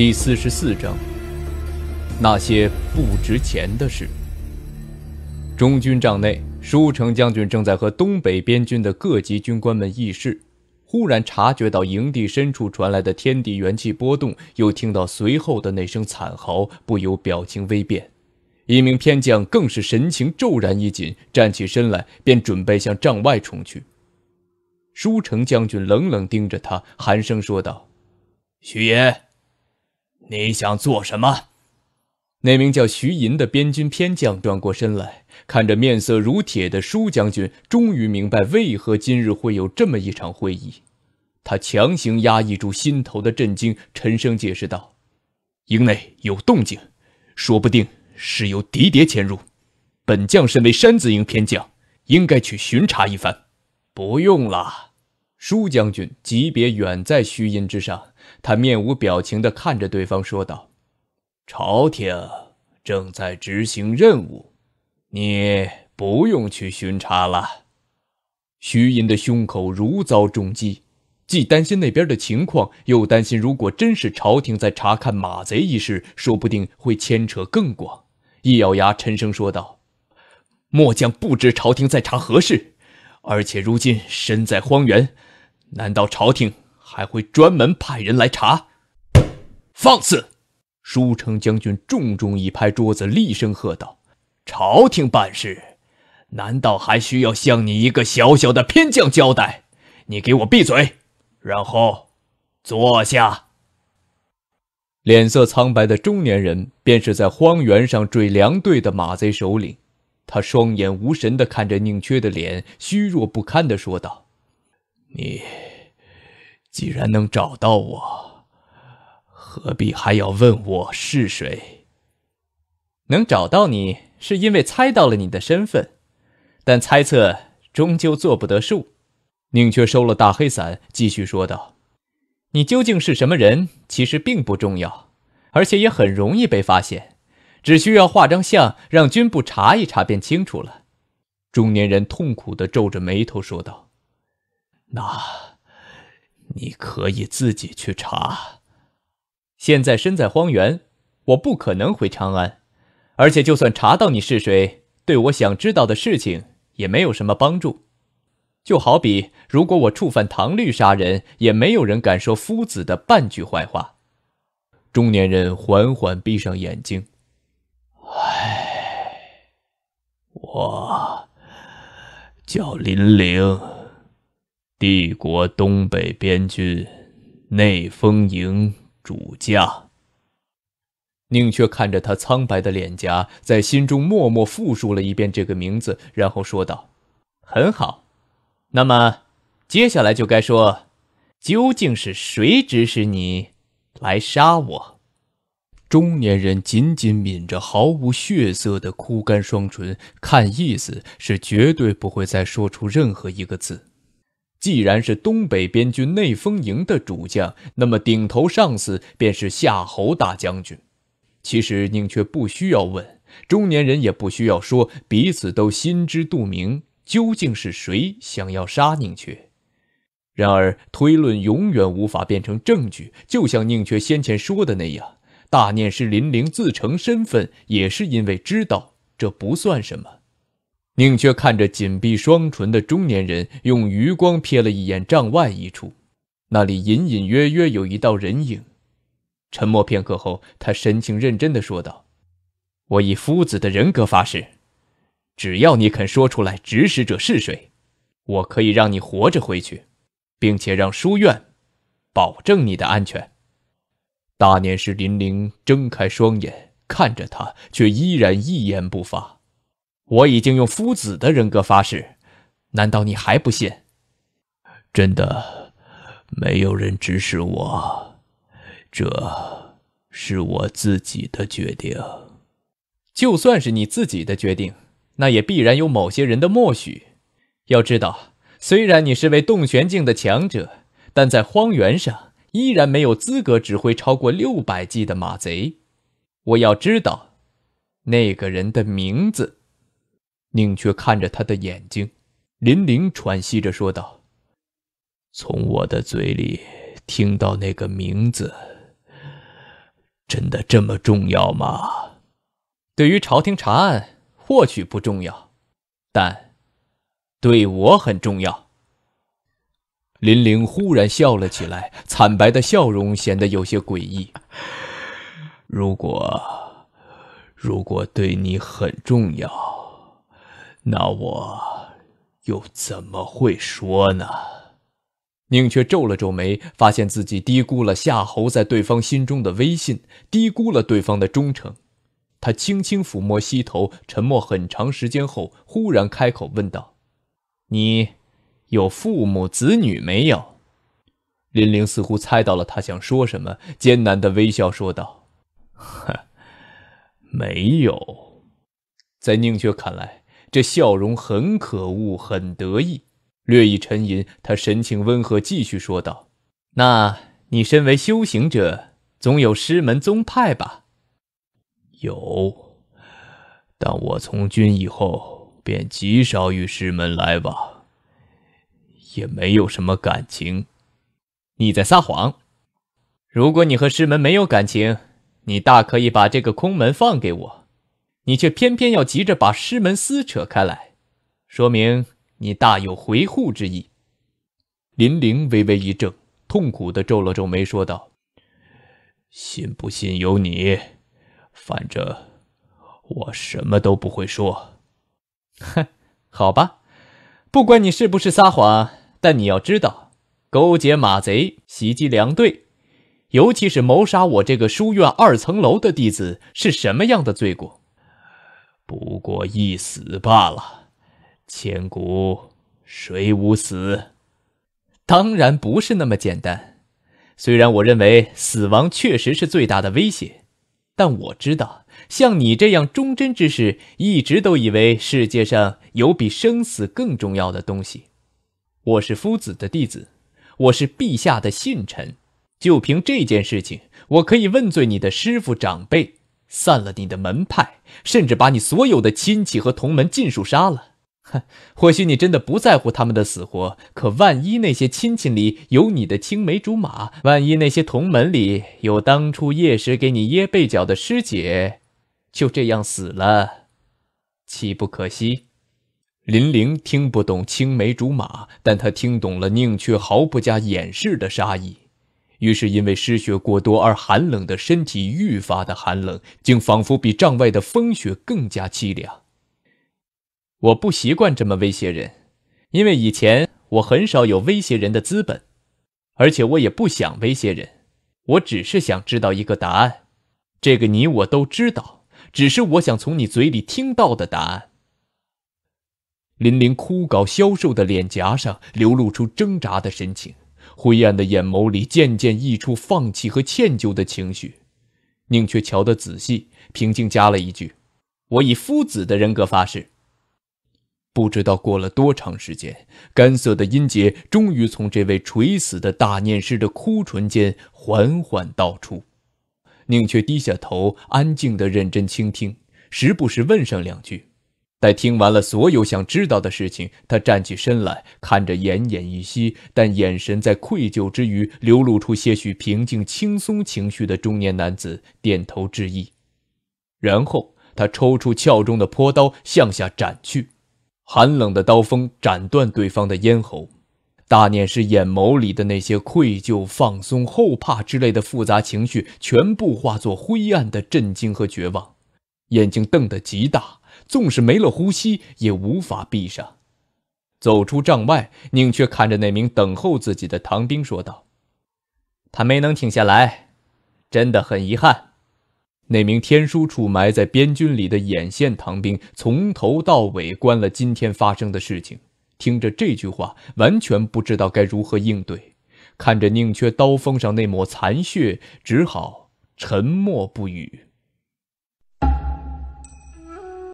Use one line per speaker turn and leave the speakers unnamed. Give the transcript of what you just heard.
第四十四章，那些不值钱的事。中军帐内，舒城将军正在和东北边军的各级军官们议事，忽然察觉到营地深处传来的天地元气波动，又听到随后的那声惨嚎，不由表情微变。一名偏将更是神情骤然一紧，站起身来，便准备向帐外冲去。舒城将军冷冷盯着他，寒声说道：“徐爷，你想做什么？那名叫徐银的边军偏将转过身来看着面色如铁的舒将军，终于明白为何今日会有这么一场会议。他强行压抑住心头的震惊，沉声解释道：“营内有动静，说不定是由敌谍潜入。本将身为山子营偏将，应该去巡查一番。”“不用了。”舒将军级别远在虚阴之上，他面无表情地看着对方说道：“朝廷正在执行任务，你不用去巡查了。”徐银的胸口如遭重击，既担心那边的情况，又担心如果真是朝廷在查看马贼一事，说不定会牵扯更广。一咬牙，沉声说道：“末将不知朝廷在查何事，而且如今身在荒原。”难道朝廷还会专门派人来查？放肆！舒城将军重重一拍桌子，厉声喝道：“朝廷办事，难道还需要向你一个小小的偏将交代？你给我闭嘴！然后坐下。”脸色苍白的中年人，便是在荒原上追粮队的马贼首领。他双眼无神地看着宁缺的脸，虚弱不堪地说道。你既然能找到我，何必还要问我是谁？能找到你，是因为猜到了你的身份，但猜测终究做不得数。宁缺收了大黑伞，继续说道：“你究竟是什么人，其实并不重要，而且也很容易被发现，只需要画张像，让军部查一查便清楚了。”中年人痛苦的皱着眉头说道。那，你可以自己去查。现在身在荒原，我不可能回长安。而且，就算查到你是谁，对我想知道的事情也没有什么帮助。就好比，如果我触犯唐律杀人，也没有人敢说夫子的半句坏话。中年人缓缓闭上眼睛。唉，我叫林玲。帝国东北边军，内丰营主将宁缺看着他苍白的脸颊，在心中默默复述了一遍这个名字，然后说道：“很好，那么接下来就该说，究竟是谁指使你来杀我？”中年人紧紧抿着毫无血色的枯干双唇，看意思是绝对不会再说出任何一个字。既然是东北边军内丰营的主将，那么顶头上司便是夏侯大将军。其实宁缺不需要问，中年人也不需要说，彼此都心知肚明，究竟是谁想要杀宁缺。然而推论永远无法变成证据，就像宁缺先前说的那样，大念师林灵自成身份，也是因为知道这不算什么。宁缺看着紧闭双唇的中年人，用余光瞥了一眼帐外一处，那里隐隐约约有一道人影。沉默片刻后，他神情认真地说道：“我以夫子的人格发誓，只要你肯说出来，指使者是谁，我可以让你活着回去，并且让书院保证你的安全。”大年氏林灵睁开双眼看着他，却依然一言不发。我已经用夫子的人格发誓，难道你还不信？真的，没有人指使我，这是我自己的决定。就算是你自己的决定，那也必然有某些人的默许。要知道，虽然你是位洞玄境的强者，但在荒原上依然没有资格指挥超过六百骑的马贼。我要知道那个人的名字。宁缺看着他的眼睛，林玲喘息着说道：“从我的嘴里听到那个名字，真的这么重要吗？对于朝廷查案，或许不重要，但对我很重要。”林玲忽然笑了起来，惨白的笑容显得有些诡异。“如果，如果对你很重要。”那我又怎么会说呢？宁缺皱了皱眉，发现自己低估了夏侯在对方心中的威信，低估了对方的忠诚。他轻轻抚摸膝头，沉默很长时间后，忽然开口问道：“你有父母子女没有？”林玲似乎猜到了他想说什么，艰难的微笑说道：“呵，没有。”在宁缺看来。这笑容很可恶，很得意。略一沉吟，他神情温和，继续说道：“那你身为修行者，总有师门宗派吧？有，但我从军以后，便极少与师门来往，也没有什么感情。你在撒谎。如果你和师门没有感情，你大可以把这个空门放给我。”你却偏偏要急着把师门撕扯开来，说明你大有回护之意。林玲微微一怔，痛苦的皱了皱眉，说道：“信不信由你，反正我什么都不会说。”“哼，好吧，不管你是不是撒谎，但你要知道，勾结马贼袭击粮队，尤其是谋杀我这个书院二层楼的弟子，是什么样的罪过？”不过一死罢了，千古谁无死？当然不是那么简单。虽然我认为死亡确实是最大的威胁，但我知道像你这样忠贞之士，一直都以为世界上有比生死更重要的东西。我是夫子的弟子，我是陛下的信臣，就凭这件事情，我可以问罪你的师傅长辈。散了你的门派，甚至把你所有的亲戚和同门尽数杀了。哼，或许你真的不在乎他们的死活，可万一那些亲戚里有你的青梅竹马，万一那些同门里有当初夜时给你掖被角的师姐，就这样死了，岂不可惜？林玲听不懂青梅竹马，但她听懂了宁缺毫不加掩饰的杀意。于是，因为失血过多而寒冷的身体愈发的寒冷，竟仿佛比帐外的风雪更加凄凉。我不习惯这么威胁人，因为以前我很少有威胁人的资本，而且我也不想威胁人。我只是想知道一个答案，这个你我都知道，只是我想从你嘴里听到的答案。林玲枯槁消瘦的脸颊上流露出挣扎的神情。灰暗的眼眸里渐渐溢出放弃和歉疚的情绪，宁缺瞧得仔细，平静加了一句：“我以夫子的人格发誓。”不知道过了多长时间，干涩的音节终于从这位垂死的大念师的枯唇间缓缓道出。宁缺低下头，安静地认真倾听，时不时问上两句。待听完了所有想知道的事情，他站起身来，看着奄奄一息但眼神在愧疚之余流露出些许平静、轻松情绪的中年男子，点头致意。然后他抽出鞘中的坡刀，向下斩去，寒冷的刀锋斩断对方的咽喉。大念师眼眸里的那些愧疚、放松、后怕之类的复杂情绪，全部化作灰暗的震惊和绝望，眼睛瞪得极大。纵使没了呼吸，也无法闭上。走出帐外，宁缺看着那名等候自己的唐兵说道：“他没能挺下来，真的很遗憾。”那名天书处埋在边军里的眼线唐兵从头到尾观了今天发生的事情，听着这句话，完全不知道该如何应对，看着宁缺刀锋上那抹残血，只好沉默不语。